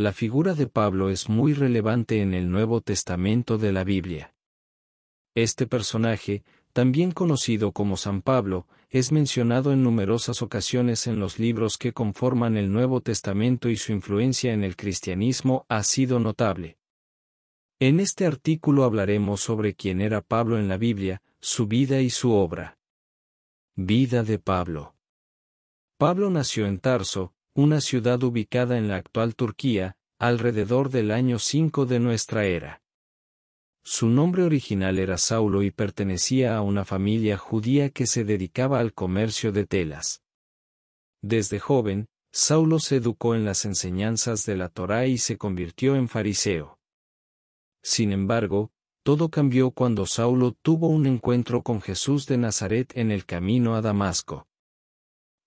La figura de Pablo es muy relevante en el Nuevo Testamento de la Biblia. Este personaje, también conocido como San Pablo, es mencionado en numerosas ocasiones en los libros que conforman el Nuevo Testamento y su influencia en el cristianismo ha sido notable. En este artículo hablaremos sobre quién era Pablo en la Biblia, su vida y su obra. Vida de Pablo. Pablo nació en Tarso, una ciudad ubicada en la actual Turquía, alrededor del año 5 de nuestra era. Su nombre original era Saulo y pertenecía a una familia judía que se dedicaba al comercio de telas. Desde joven, Saulo se educó en las enseñanzas de la Torá y se convirtió en fariseo. Sin embargo, todo cambió cuando Saulo tuvo un encuentro con Jesús de Nazaret en el camino a Damasco.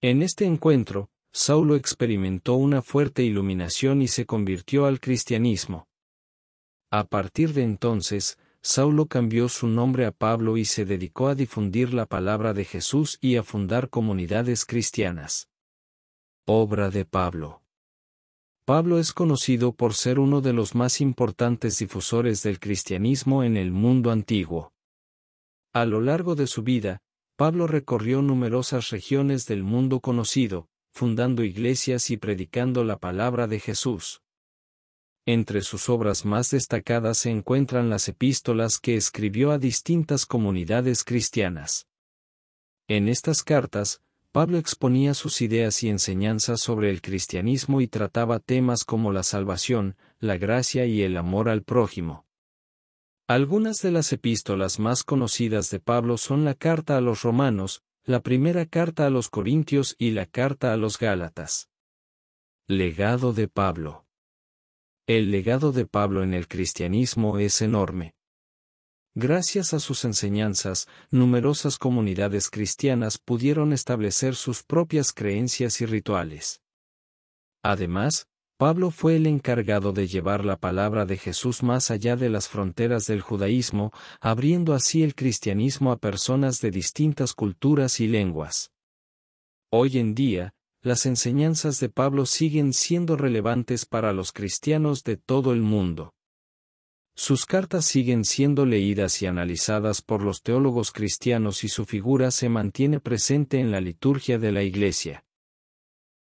En este encuentro, Saulo experimentó una fuerte iluminación y se convirtió al cristianismo. A partir de entonces, Saulo cambió su nombre a Pablo y se dedicó a difundir la palabra de Jesús y a fundar comunidades cristianas. Obra de Pablo. Pablo es conocido por ser uno de los más importantes difusores del cristianismo en el mundo antiguo. A lo largo de su vida, Pablo recorrió numerosas regiones del mundo conocido, fundando iglesias y predicando la palabra de Jesús. Entre sus obras más destacadas se encuentran las epístolas que escribió a distintas comunidades cristianas. En estas cartas, Pablo exponía sus ideas y enseñanzas sobre el cristianismo y trataba temas como la salvación, la gracia y el amor al prójimo. Algunas de las epístolas más conocidas de Pablo son la carta a los romanos, la primera carta a los Corintios y la carta a los Gálatas. Legado de Pablo. El legado de Pablo en el cristianismo es enorme. Gracias a sus enseñanzas, numerosas comunidades cristianas pudieron establecer sus propias creencias y rituales. Además, Pablo fue el encargado de llevar la palabra de Jesús más allá de las fronteras del judaísmo, abriendo así el cristianismo a personas de distintas culturas y lenguas. Hoy en día, las enseñanzas de Pablo siguen siendo relevantes para los cristianos de todo el mundo. Sus cartas siguen siendo leídas y analizadas por los teólogos cristianos y su figura se mantiene presente en la liturgia de la Iglesia.